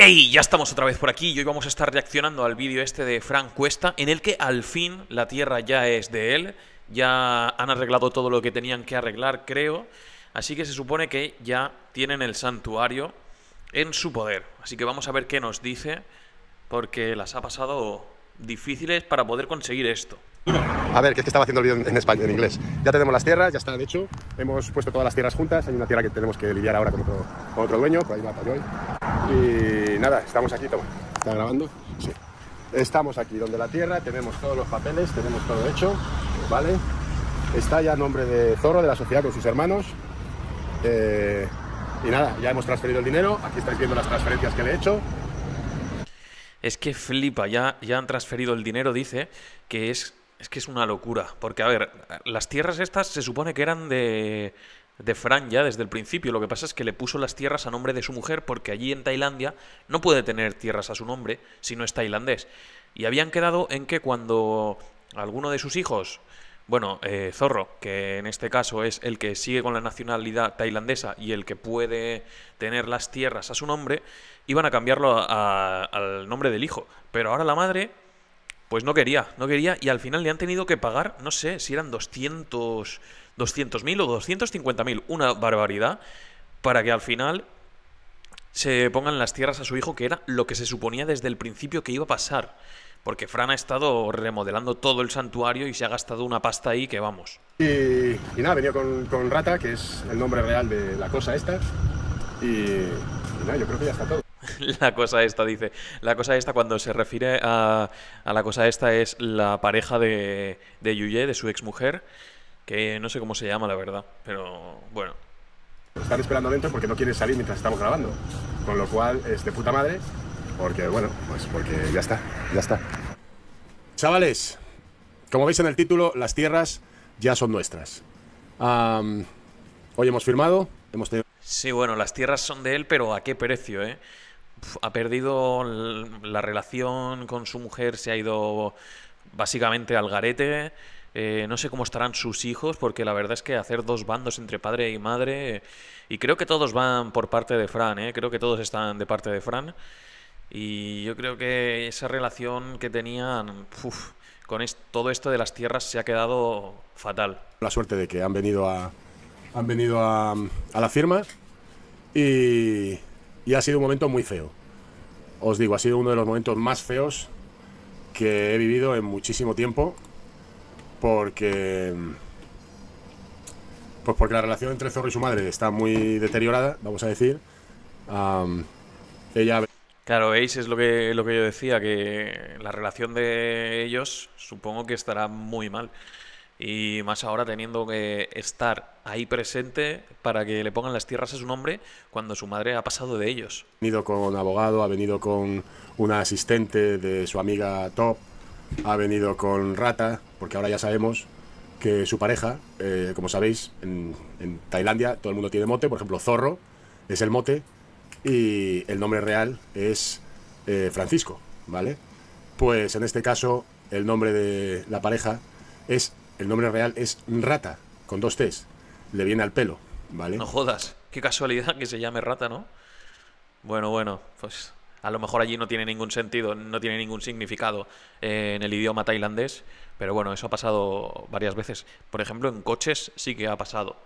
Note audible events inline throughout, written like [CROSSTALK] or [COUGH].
¡Ey! Ya estamos otra vez por aquí y hoy vamos a estar reaccionando al vídeo este de Frank Cuesta, en el que al fin la Tierra ya es de él, ya han arreglado todo lo que tenían que arreglar, creo, así que se supone que ya tienen el santuario en su poder. Así que vamos a ver qué nos dice, porque las ha pasado difíciles para poder conseguir esto. A ver, que es que estaba haciendo el vídeo en español, en inglés. Ya tenemos las tierras, ya está de hecho. Hemos puesto todas las tierras juntas. Hay una tierra que tenemos que lidiar ahora con otro, dueño, por ahí va hoy. Y nada, estamos aquí, toma. ¿Está grabando? Sí. Estamos aquí donde la tierra, tenemos todos los papeles, tenemos todo hecho, ¿vale? Está ya en nombre de Zorro, de la sociedad, con sus hermanos. Eh, y nada, ya hemos transferido el dinero. Aquí estáis viendo las transferencias que le he hecho. Es que flipa, ya, ya han transferido el dinero, dice, que es es que es una locura, porque a ver, las tierras estas se supone que eran de, de Fran ya desde el principio, lo que pasa es que le puso las tierras a nombre de su mujer porque allí en Tailandia no puede tener tierras a su nombre si no es tailandés. Y habían quedado en que cuando alguno de sus hijos, bueno, eh, Zorro, que en este caso es el que sigue con la nacionalidad tailandesa y el que puede tener las tierras a su nombre, iban a cambiarlo al nombre del hijo. Pero ahora la madre pues no quería, no quería, y al final le han tenido que pagar, no sé si eran 200, 200.000 o 250.000, una barbaridad, para que al final se pongan las tierras a su hijo, que era lo que se suponía desde el principio que iba a pasar, porque Fran ha estado remodelando todo el santuario y se ha gastado una pasta ahí que vamos. Y, nada, venía con, con Rata, que es el nombre real de la cosa esta, y, y nada, yo creo que ya está todo. [LAUGHS] la cosa esta, dice. La cosa esta, cuando se refiere a, la cosa esta, es la pareja de, Yuye, de su exmujer, que no sé cómo se llama, la verdad, pero bueno. Están esperando dentro porque no quieren salir mientras estamos grabando, con lo cual este puta madre, porque bueno, pues porque ya está, ya está. Chavales, como veis en el título, las tierras ya son nuestras. hoy hemos firmado, hemos tenido... Sí, bueno, las tierras son de él, pero ¿a qué precio, eh? ha perdido la relación con su mujer, se ha ido básicamente al garete. Eh, no sé cómo estarán sus hijos, porque la verdad es que hacer dos bandos entre padre y madre, y creo que todos van por parte de Fran, eh, creo que todos están de parte de Fran. Y yo creo que esa relación que tenían con todo esto de las tierras se ha quedado fatal. La suerte de que han venido a, han venido a, a las firmas y, y ha sido un momento muy feo. Os digo, ha sido uno de los momentos más feos que he vivido en muchísimo tiempo. Porque. Pues porque la relación entre Zorro y su madre está muy deteriorada, vamos a decir. ella. Claro, veis, es lo que, lo que yo decía, que la relación de ellos supongo que estará muy mal. Y más ahora teniendo que estar ahí presente para que le pongan las tierras a su nombre cuando su madre ha pasado de ellos. Ha venido con abogado, ha venido con una asistente de su amiga Top, ha venido con Rata, porque ahora ya sabemos que su pareja, eh, como sabéis, en, en Tailandia todo el mundo tiene mote, por ejemplo, Zorro es el mote y el nombre real es eh, Francisco, ¿vale? Pues en este caso el nombre de la pareja es el nombre real es Rata, con dos T's. Le viene al pelo, ¿vale? No jodas, qué casualidad que se llame Rata, ¿no? Bueno, bueno, pues a lo mejor allí no tiene ningún sentido, no tiene ningún significado eh, en el idioma tailandés, pero bueno, eso ha pasado varias veces. Por ejemplo, en coches sí que ha pasado.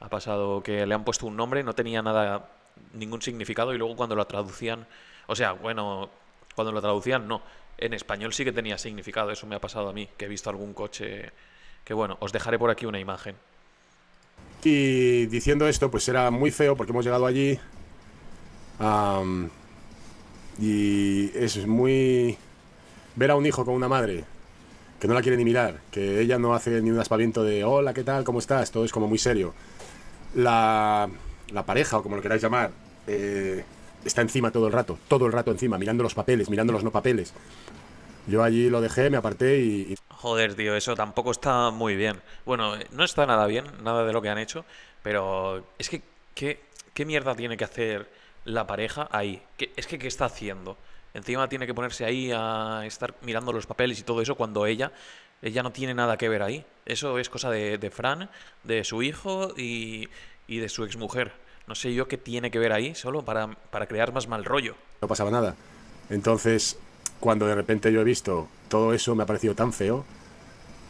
Ha pasado que le han puesto un nombre, no tenía nada, ningún significado, y luego cuando lo traducían, o sea, bueno, cuando lo traducían, no. En español sí que tenía significado, eso me ha pasado a mí, que he visto algún coche que bueno, os dejaré por aquí una imagen. Y diciendo esto, pues era muy feo porque hemos llegado allí. y es muy. Ver a un hijo con una madre que no la quiere ni mirar, que ella no hace ni un aspaviento de hola, ¿qué tal? ¿Cómo estás? Todo es como muy serio. La, la pareja, o como lo queráis llamar, eh, está encima todo el rato, todo el rato encima, mirando los papeles, mirando los no papeles. Yo allí lo dejé, me aparté y... Joder, tío, eso tampoco está muy bien. Bueno, no está nada bien, nada de lo que han hecho, pero es que, ¿qué, mierda tiene que hacer la pareja ahí? es que, ¿qué está haciendo? Encima tiene que ponerse ahí a estar mirando los papeles y todo eso cuando ella, ella no tiene nada que ver ahí. Eso es cosa de, Fran, de su hijo y, y de su exmujer. No sé yo qué tiene que ver ahí, solo para, para crear más mal rollo. No pasaba nada. Entonces, cuando de repente yo he visto todo eso, me ha parecido tan feo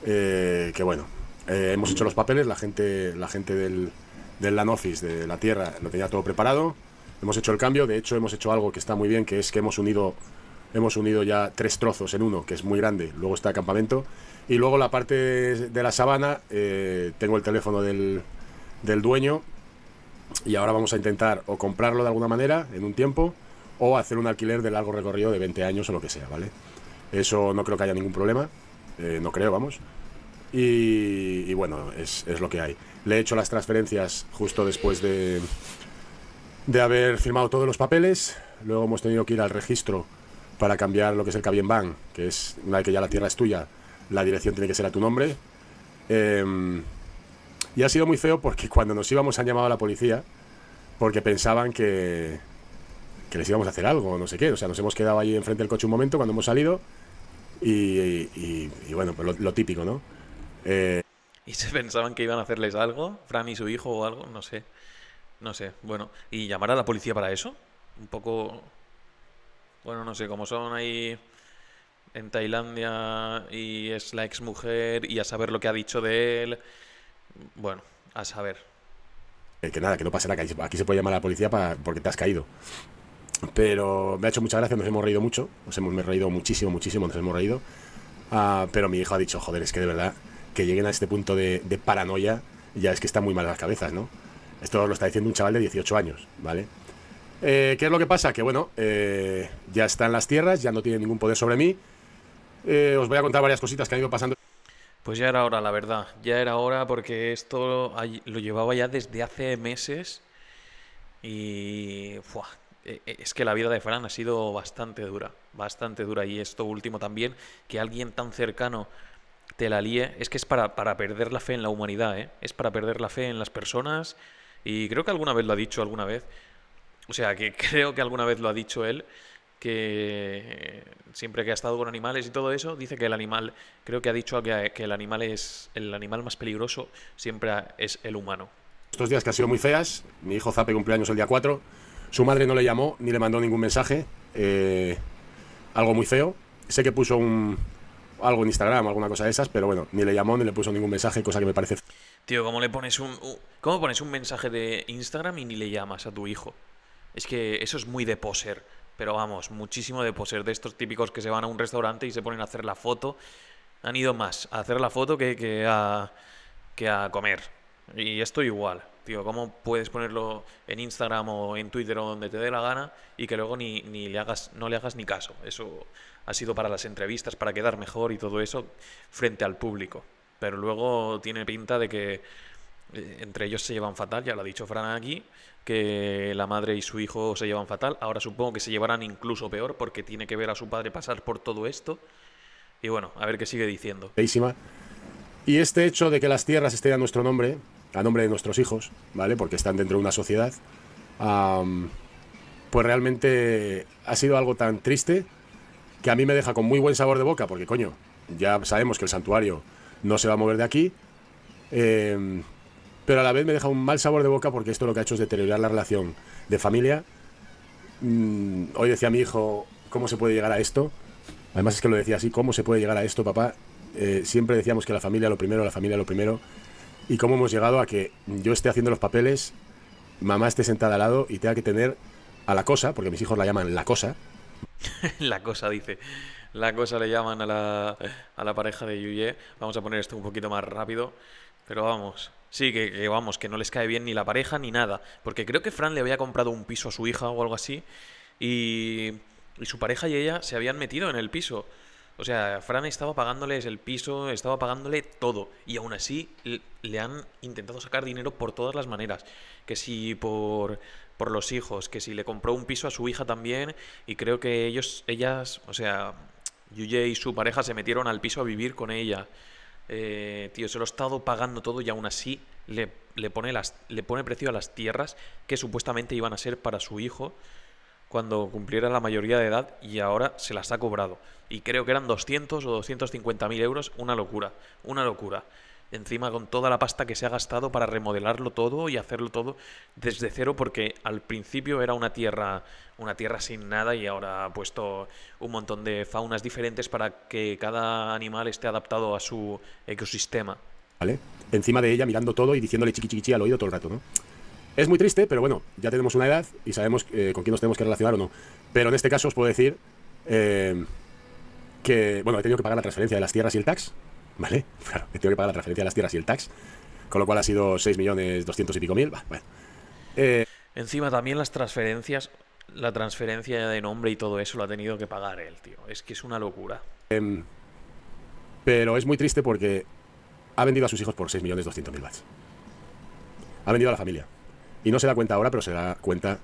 eh, que bueno, eh, hemos hecho los papeles, la gente, la gente del, del Office, de la Tierra, lo tenía todo preparado, hemos hecho el cambio, de hecho hemos hecho algo que está muy bien, que es que hemos unido, hemos unido ya tres trozos en uno, que es muy grande, luego está el campamento, y luego la parte de la sabana, eh, tengo el teléfono del, del dueño, y ahora vamos a intentar o comprarlo de alguna manera en un tiempo, o hacer un alquiler de largo recorrido de 20 años o lo que sea, ¿vale? Eso no creo que haya ningún problema, eh, no creo, vamos. Y, bueno, es, lo que hay. Le he hecho las transferencias justo después de, de haber firmado todos los papeles. Luego hemos tenido que ir al registro para cambiar lo que es el Cabien que es una que ya la tierra es tuya, la dirección tiene que ser a tu nombre. Em, y ha sido muy feo porque cuando nos íbamos han llamado a la policía porque pensaban que, que les íbamos a hacer algo, no sé qué. O sea, nos hemos quedado ahí enfrente del coche un momento cuando hemos salido y, bueno, pues lo, típico, ¿no? Eh, [LAUGHS] ¿Y se pensaban que iban a hacerles algo? ¿Fran y su hijo o algo? No sé. No sé. Bueno, ¿y llamar a la policía para eso? Un poco... Bueno, no sé, como son ahí en Tailandia y es la exmujer y a saber lo que ha dicho de él. Bueno, a saber. Eh, que nada, que no pase nada, aquí se puede llamar a la policía porque te has caído. Pero me ha hecho mucha gracia, nos hemos reído mucho, nos hemos reído muchísimo, muchísimo, nos hemos reído. Ah, pero mi hijo ha dicho, joder, es que de verdad, que lleguen a este punto de, paranoia, ya es que están muy mal las cabezas, ¿no? Esto lo está diciendo un chaval de 18 años, ¿vale? Eh, ¿Qué es lo que pasa? Que bueno, eh, ya están las tierras, ya no tienen ningún poder sobre mí. Eh, os voy a contar varias cositas que han ido pasando. Pues ya era hora, la verdad. Ya era hora porque esto lo llevaba ya desde hace meses y... Fuah, eh, eh, es que la vida de Fran ha sido bastante dura, bastante dura. Y esto último también, que alguien tan cercano te la líe, es que es para, perder la fe en la humanidad, ¿eh? es para perder la fe en las personas. Y creo que alguna vez lo ha dicho, alguna vez. O sea, que [LAUGHS] creo que alguna vez lo ha dicho él, que siempre que ha estado con animales y todo eso, dice que el animal, creo que ha dicho que, el animal es el animal más peligroso, siempre es el humano. Estos días que han sido muy feas, mi hijo Zape cumpleaños el día 4, su madre no le llamó ni le mandó ningún mensaje. Eh, algo muy feo. Sé que puso un, algo en Instagram, alguna cosa de esas, pero bueno, ni le llamó ni le puso ningún mensaje, cosa que me parece. Tío, ¿cómo le pones un, pones un mensaje de Instagram y ni le llamas a tu hijo? Es que eso es muy de poser, pero vamos, muchísimo de poser de estos típicos que se van a un restaurante y se ponen a hacer la foto. Han ido más a hacer la foto que, que, a, que a comer. Y esto igual tío, ¿cómo puedes ponerlo en Instagram o en Twitter o donde te dé la gana y que luego ni, le hagas, no le hagas ni caso? Eso ha sido para las entrevistas, para quedar mejor y todo eso frente al público. Pero luego tiene pinta de que eh, entre ellos se llevan fatal, ya lo ha dicho Fran aquí, que la madre y su hijo se llevan fatal. Ahora supongo que se llevarán incluso peor porque tiene que ver a su padre pasar por todo esto. Y bueno, a ver qué sigue diciendo. Y este hecho de que las tierras estén a nuestro nombre a nombre de nuestros hijos, ¿vale? Porque están dentro de una sociedad, pues realmente ha sido algo tan triste que a mí me deja con muy buen sabor de boca, porque coño, ya sabemos que el santuario no se va a mover de aquí, em, pero a la vez me deja un mal sabor de boca porque esto lo que ha hecho es deteriorar la relación de familia. Mm, hoy decía mi hijo, ¿cómo se puede llegar a esto? Además es que lo decía así, ¿cómo se puede llegar a esto, papá? Eh, siempre decíamos que la familia lo primero, la familia lo primero y cómo hemos llegado a que yo esté haciendo los papeles, mamá esté sentada al lado y tenga que tener a la cosa, porque mis hijos la llaman la cosa. [LAUGHS] la cosa, dice. La cosa le llaman a la, a la pareja de Yuye. Vamos a poner esto un poquito más rápido. Pero vamos, sí, que, vamos, que no les cae bien ni la pareja ni nada. Porque creo que Fran le había comprado un piso a su hija o algo así. Y, y su pareja y ella se habían metido en el piso. O sea, Fran estaba pagándoles el piso, estaba pagándole todo. Y aún así le han intentado sacar dinero por todas las maneras. Que si por, por los hijos, que si le compró un piso a su hija también. Y creo que ellos, ellas, o sea, Yuye y su pareja se metieron al piso a vivir con ella. Eh, tío, se lo ha estado pagando todo y aún así le, le, pone las, le pone precio a las tierras que supuestamente iban a ser para su hijo cuando cumpliera la mayoría de edad y ahora se las ha cobrado. Y creo que eran 200 o 250 mil euros, una locura, una locura. Encima con toda la pasta que se ha gastado para remodelarlo todo y hacerlo todo desde cero, porque al principio era una tierra, una tierra sin nada y ahora ha puesto un montón de faunas diferentes para que cada animal esté adaptado a su ecosistema. ¿Vale? Encima de ella mirando todo y diciéndole chiqui al oído todo el rato, ¿no? Es muy triste, pero bueno, ya tenemos una edad y sabemos eh, con quién nos tenemos que relacionar o no. Pero en este caso os puedo decir eh, que, bueno, he tenido que pagar la transferencia de las tierras y el tax, ¿vale? [LAUGHS] Claro, he tenido que pagar la transferencia de las tierras y el tax, con lo cual ha sido 6 millones 200 y pico mil. Eh, Encima también las transferencias, la transferencia de nombre y todo eso lo ha tenido que pagar él, tío. Es que es una locura. Em, pero es muy triste porque ha vendido a sus hijos por 6 millones 200 mil bats. Ha vendido a la familia. Y no se da cuenta ahora, pero se da cuenta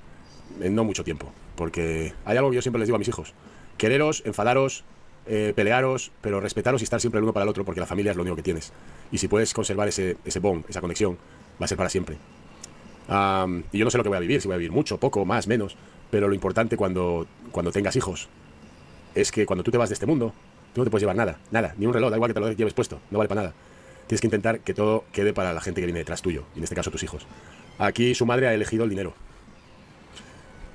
en no mucho tiempo. Porque hay algo que yo siempre les digo a mis hijos. Quereros, enfadaros, eh, pelearos, pero respetaros y estar siempre el uno para el otro, porque la familia es lo único que tienes. Y si puedes conservar ese, ese bond, esa conexión, va a ser para siempre. y yo no sé lo que voy a vivir, si voy a vivir mucho, poco, más, menos, pero lo importante cuando, cuando tengas hijos es que cuando tú te vas de este mundo, tú no te puedes llevar nada, nada, ni un reloj, da igual que te lo lleves puesto, no vale para nada. Tienes que intentar que todo quede para la gente que viene detrás tuyo, y en este caso tus hijos. Aquí su madre ha elegido el dinero.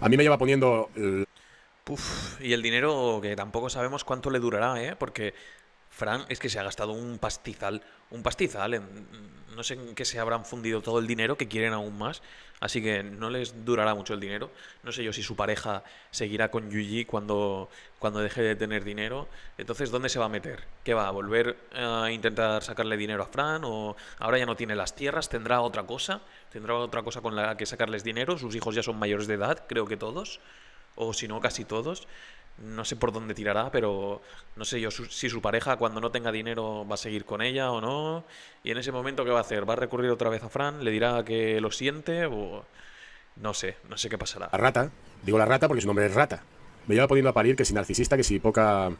A mí me lleva poniendo... El... y el dinero que tampoco sabemos cuánto le durará, ¿eh? Porque Fran es que se ha gastado un pastizal, un pastizal, no sé en qué se habrán fundido todo el dinero, que quieren aún más, así que no les durará mucho el dinero. No sé yo si su pareja seguirá con Yuji cuando, cuando deje de tener dinero. Entonces, ¿dónde se va a meter? ¿Qué va a volver a intentar sacarle dinero a Fran? ¿O ahora ya no tiene las tierras? ¿Tendrá otra cosa? ¿Tendrá otra cosa con la que sacarles dinero? Sus hijos ya son mayores de edad, creo que todos, o si no, casi todos no sé por dónde tirará, pero no sé yo si su pareja cuando no tenga dinero va a seguir con ella o no. Y en ese momento, ¿qué va a hacer? ¿Va a recurrir otra vez a Fran? ¿Le dirá que lo siente? O... No sé, no sé qué pasará. La rata, digo la rata porque su nombre es rata. Me lleva poniendo a parir que si narcisista, que si poca.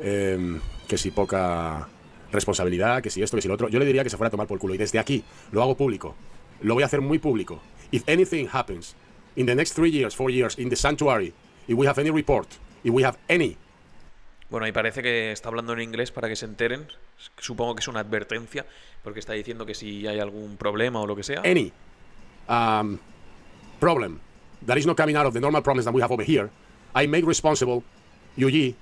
Em, que si poca responsabilidad, que si esto, que si lo otro. Yo le diría que se fuera a tomar por culo. Y desde aquí lo hago público. Lo voy a hacer muy público. If anything happens in the next three years, four years, in the sanctuary, if we have any report if we have any. Bueno, ahí parece que está hablando en inglés para que se enteren. Supongo que es una advertencia, porque está diciendo que si hay algún problema o lo que sea. Any um, problem that is not coming out of the normal problems that we have over here, I make responsible Yuji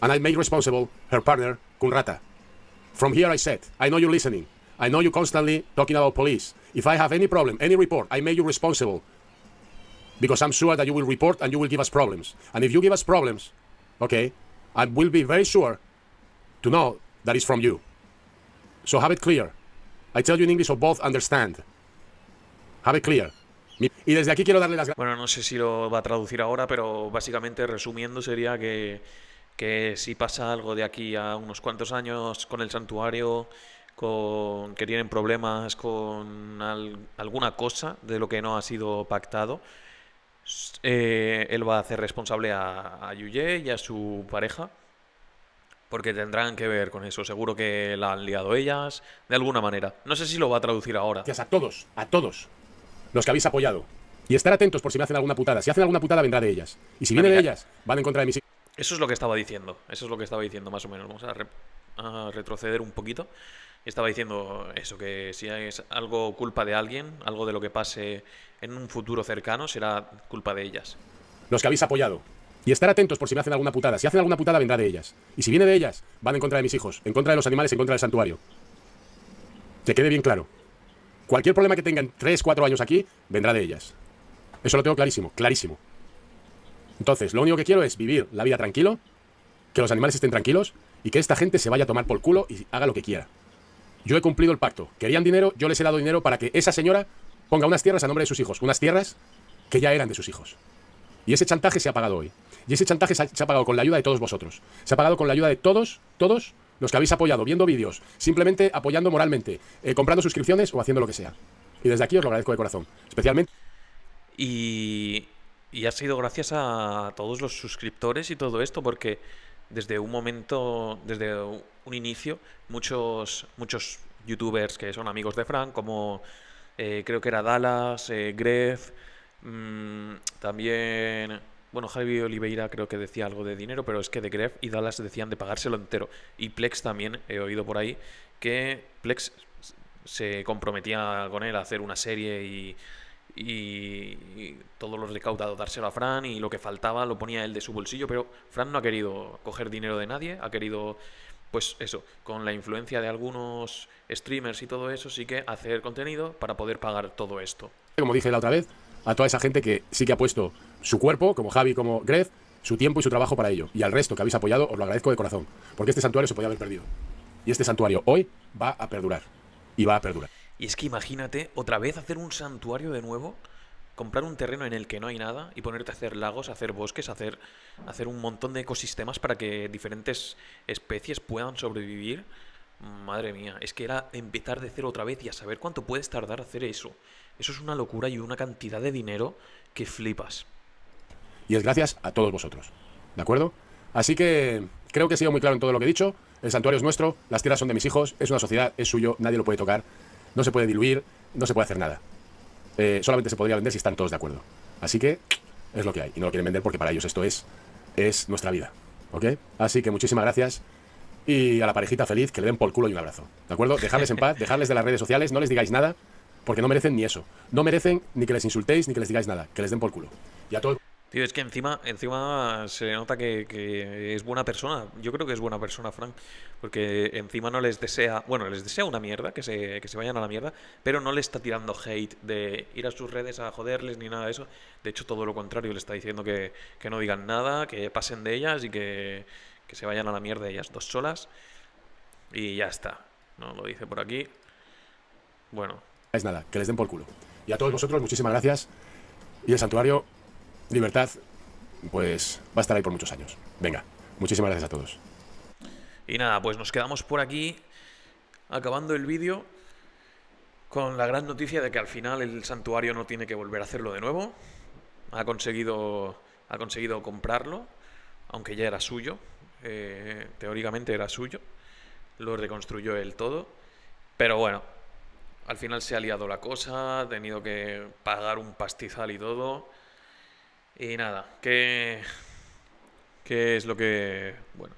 and I make responsible her partner, Kunrata. From here, I said, I know you're listening. I know you're constantly talking about police. If I have any problem, any report, I make you responsible because I'm sure that you will report and you will give us problems. And if you give us problems, okay, I will be very sure to know that it's from you. So have it clear. I tell you in English so both understand. Have it clear. Y desde aquí quiero darle las gracias. Bueno, no sé si lo va a traducir ahora, pero básicamente resumiendo sería que, que si pasa algo de aquí a unos cuantos años con el santuario, con que tienen problemas con alguna cosa de lo que no ha sido pactado, eh, él va a hacer responsable a, Yuye y a su pareja, porque tendrán que ver con eso. Seguro que la han liado ellas, de alguna manera. No sé si lo va a traducir ahora. Gracias a todos, a todos, los que habéis apoyado. Y estar atentos por si me hacen alguna putada. Si hacen alguna putada, vendrá de ellas. Y si viene de ellas, van en contra de mis Eso es lo que estaba diciendo. Eso es lo que estaba diciendo, más o menos. Vamos a retroceder un poquito estaba diciendo eso, que si es algo culpa de alguien, algo de lo que pase en un futuro cercano, será culpa de ellas. Los que habéis apoyado. Y estar atentos por si me hacen alguna putada. Si hacen alguna putada, vendrá de ellas. Y si viene de ellas, van en contra de mis hijos, en contra de los animales, en contra del santuario. Que quede bien claro. Cualquier problema que tengan 3, cuatro años aquí, vendrá de ellas. Eso lo tengo clarísimo, clarísimo. Entonces, lo único que quiero es vivir la vida tranquilo, que los animales estén tranquilos y que esta gente se vaya a tomar por culo y haga lo que quiera. Yo he cumplido el pacto. Querían dinero, yo les he dado dinero para que esa señora ponga unas tierras a nombre de sus hijos, unas tierras que ya eran de sus hijos. Y ese chantaje se ha pagado hoy. Y ese chantaje se ha, pagado con la ayuda de todos vosotros. Se ha pagado con la ayuda de todos, todos los que habéis apoyado, viendo vídeos, simplemente apoyando moralmente, eh, comprando suscripciones o haciendo lo que sea. Y desde aquí os lo agradezco de corazón. Especialmente. y ha sido gracias a todos los suscriptores y todo esto, porque desde un momento, desde un inicio, muchos, muchos youtubers que son amigos de Frank, como eh, creo que era Dallas, eh, mm, también, bueno, Javi Oliveira creo que decía algo de dinero, pero es que de Gref y Dallas decían de pagárselo entero. Y Plex también, he oído por ahí, que Plex se comprometía con él a hacer una serie y y, todos los lo recaudado dárselo a Fran y lo que faltaba lo ponía él de su bolsillo, pero Fran no ha querido coger dinero de nadie, ha querido, pues eso, con la influencia de algunos streamers y todo eso, sí que hacer contenido para poder pagar todo esto. Como dije la otra vez, a toda esa gente que sí que ha puesto su cuerpo, como Javi, como Gref, su tiempo y su trabajo para ello. Y al resto que habéis apoyado, os lo agradezco de corazón, porque este santuario se podía haber perdido. Y este santuario hoy va a perdurar. Y va a perdurar. Y es que imagínate, otra vez hacer un santuario de nuevo, comprar un terreno en el que no hay nada y ponerte a hacer lagos, a hacer bosques, a hacer, hacer un montón de ecosistemas para que diferentes especies puedan sobrevivir. Madre mía, es que era empezar de cero otra vez y a saber cuánto puedes tardar hacer eso. Eso es una locura y una cantidad de dinero que flipas. Y es gracias a todos vosotros. ¿De acuerdo? Así que creo que he sido muy claro en todo lo que he dicho. El santuario es nuestro, las tierras son de mis hijos, es una sociedad, es suyo, nadie lo puede tocar no se puede diluir, no se puede hacer nada. Eh, solamente se podría vender si están todos de acuerdo. Así que es lo que hay. Y no lo quieren vender porque para ellos esto es, es nuestra vida. ¿Ok? Así que muchísimas gracias. Y a la parejita feliz, que le den por el culo y un abrazo. ¿De acuerdo? Dejarles en paz, dejarles de las redes sociales, no les digáis nada, porque no merecen ni eso. No merecen ni que les insultéis ni que les digáis nada. Que les den por culo. Y a todo Tío, es que encima, encima se nota que, es buena persona. Yo creo que es buena persona, Frank. Porque encima no les desea. Bueno, les desea una mierda, que se, que se vayan a la mierda. Pero no le está tirando hate de ir a sus redes a joderles ni nada de eso. De hecho, todo lo contrario. Le está diciendo que, no digan nada, que pasen de ellas y que, que se vayan a la mierda ellas dos solas. Y ya está. No lo dice por aquí. Bueno. Es nada, que les den por culo. Y a todos vosotros, muchísimas gracias. Y el santuario Libertad, pues va a estar ahí por muchos años. Venga, muchísimas gracias a todos. Y nada, pues nos quedamos por aquí, acabando el vídeo, con la gran noticia de que al final el santuario no tiene que volver a hacerlo de nuevo. Ha conseguido, ha conseguido comprarlo, aunque ya era suyo, eh, teóricamente era suyo, lo reconstruyó él todo, pero bueno, al final se ha liado la cosa, ha tenido que pagar un pastizal y todo. Y nada, que... ¿Qué es lo que... Bueno.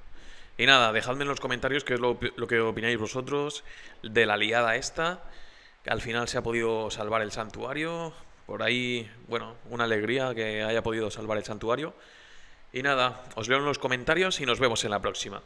Y nada, dejadme en los comentarios qué es lo, que opináis vosotros de la liada esta. Que al final se ha podido salvar el santuario. Por ahí, bueno, una alegría que haya podido salvar el santuario. Y nada, os leo en los comentarios y nos vemos en la próxima.